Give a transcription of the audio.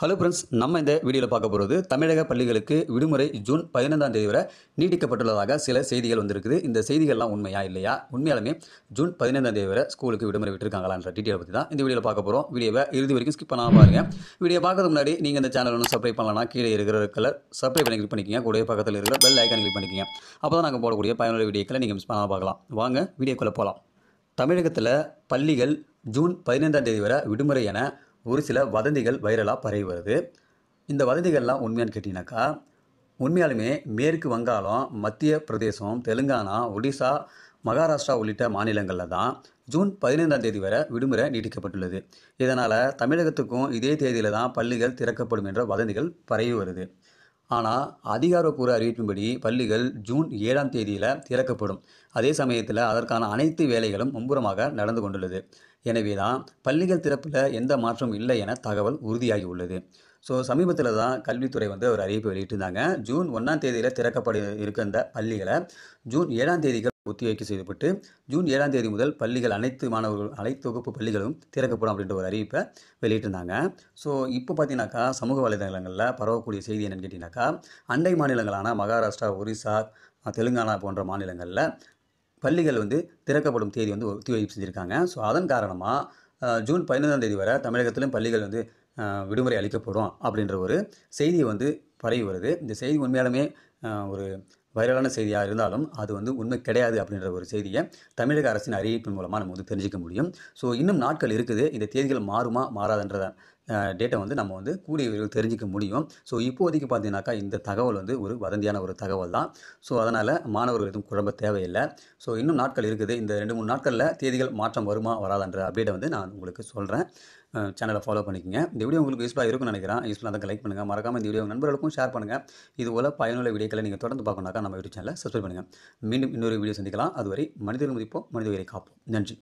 hello friends நம்ம இந்த வீடியோவில் பார்க்க போகிறது தமிழக பள்ளிகளுக்கு விடுமுறை ஜூன் பதினைந்தாம் தேதி வரை நீட்டிக்கப்பட்டுள்ளதாக சில செய்திகள் வந்திருக்குது இந்த செய்திகள்லாம் உண்மையா இல்லையா உண்மையாலுமே ஜூன் பதினைந்தாம் தேதி வரை ஸ்கூலுக்கு விடுமுறை விட்டுருக்காங்களான்ற டீட்டெயில் பற்றி தான் இந்த வீடியோவில் பார்க்க போகிறோம் வீடியோவை இறுதி வரைக்கும் ஸ்கிப் பண்ணாமல் பாருங்கள் வீடியோ பார்க்கறது முன்னாடி நீங்கள் இந்த சேனல் ஒன்று சப்ரை பண்ணலாம் கீழே இருக்கிற கலர் சப்ரை பண்ணி கிளிக் பண்ணிக்கிங்க கூட பக்கத்தில் இருக்கிற பெல் ஐக்கான் கிளிக் பண்ணிக்கங்க அப்போ தான் நாங்கள் போடக்கூடிய பயனுள்ள வீடியோக்களை நீங்கள் மிஸ் பண்ணாமல் பார்க்கலாம் வாங்க வீடியோக்குள்ளே போகலாம் தமிழகத்தில் பள்ளிகள் ஜூன் பதினைந்தாம் தேதி வரை விடுமுறை என ஒரு சில வதந்திகள் வைரலாக பரவி வருது இந்த வதந்திகள்லாம் உண்மையான்னு கேட்டிங்கனாக்கா உண்மையாலுமே மேற்கு வங்காளம் மத்திய பிரதேசம் தெலுங்கானா ஒடிசா மகாராஷ்டிரா உள்ளிட்ட மாநிலங்களில் தான் ஜூன் பதினைந்தாம் தேதி வரை விடுமுறை நீட்டிக்கப்பட்டுள்ளது இதனால் தமிழகத்துக்கும் இதே தேதியில் தான் பள்ளிகள் திறக்கப்படும் என்ற வதந்திகள் பரவி வருது ஆனால் அதிகாரப்பூர்வ அறிவிப்பின்படி பள்ளிகள் ஜூன் ஏழாம் தேதியில் திறக்கப்படும் அதே சமயத்தில் அதற்கான அனைத்து வேலைகளும் மும்புறமாக நடந்து கொண்டுள்ளது எனவே தான் பள்ளிகள் திறப்பில் எந்த மாற்றமும் இல்லை என தகவல் உறுதியாகி உள்ளது ஸோ சமீபத்தில் தான் கல்வித்துறை வந்து ஒரு அறிவிப்பு வெளியிட்டிருந்தாங்க ஜூன் ஒன்றாம் தேதியில் திறக்கப்பட இருக்க இந்த பள்ளிகளை ஜூன் ஏழாம் தேதிகள் ஒத்திவைக்க செய்யப்பட்டு ஜூன் ஏழாம் தேதி முதல் பள்ளிகள் அனைத்து மாணவர்கள் அனைத்து வகுப்பு பள்ளிகளும் திறக்கப்படும் அப்படின்ற ஒரு அறிவிப்பை வெளியிட்டிருந்தாங்க ஸோ இப்போ பார்த்தீங்கன்னாக்கா சமூக வலைதளங்களில் பரவக்கூடிய செய்தி என்னென்னு கேட்டிங்கனாக்கா அண்டை மாநிலங்களான மகாராஷ்டிரா ஒரிசா தெலுங்கானா போன்ற மாநிலங்களில் பள்ளிகள் வந்து திறக்கப்படும் தேதி வந்து ஒத்திவைப்பு செஞ்சுருக்காங்க ஸோ அதன் காரணமாக ஜூன் பதினைந்தாம் தேதி வரை தமிழகத்திலும் பள்ளிகள் வந்து விடுமுறை அளிக்கப்படும் அப்படின்ற ஒரு செய்தி வந்து பரவி வருது இந்த செய்தி உண்மையாலுமே ஒரு வைரலான செய்தியாக இருந்தாலும் அது வந்து உண்மை கிடையாது அப்படின்ற ஒரு செய்தியை தமிழக அரசின் அறிவிப்பு மூலமாக நம்ம வந்து தெரிஞ்சிக்க முடியும் ஸோ இன்னும் நாட்கள் இருக்குது இந்த தேதிகள் மாறுமா மாறாதுன்றத டேட்டை வந்து நம்ம வந்து கூடிய விரைவில் தெரிஞ்சிக்க முடியும் ஸோ இப்போதைக்கு பார்த்தீங்கன்னாக்கா இந்த தகவல் வந்து ஒரு வதந்தியான ஒரு தகவல் தான் ஸோ அதனால் மாணவர்கள் எதுவும் குழம்ப தேவையில்லை ஸோ இன்னும் நாட்கள் இருக்குது இந்த ரெண்டு மூணு நாட்களில் தேதிகள் மாற்றம் வருமா வராதுன்ற அப்டேட்டை வந்து நான் உங்களுக்கு சொல்கிறேன் சேனலை ஃபாலோ பண்ணிக்கோங்க இந்த வீடியோ உங்களுக்கு யூஸ்ஃபுல்லாக இருக்கும்னு நினைக்கிறேன் யூஸ்ஃபுல்லாக தான் லைக் பண்ணுங்கள் மறக்காமல் இந்த வீடியோ நண்பர்களுக்கும் ஷேர் பண்ணுங்கள் இது போல் பயனுள்ள வீடியோக்களை நீங்கள் தொடர்ந்து பார்க்கணுனாக்கா நம்ம யூடியூப் சேனலை சப்ஸ்கிரைப் பண்ணுங்கள் மீண்டும் இன்னொரு வீடியோ சந்திக்கலாம் அதுவரை மனித மதிப்போம் மனித உயிரை காப்போம் நன்றி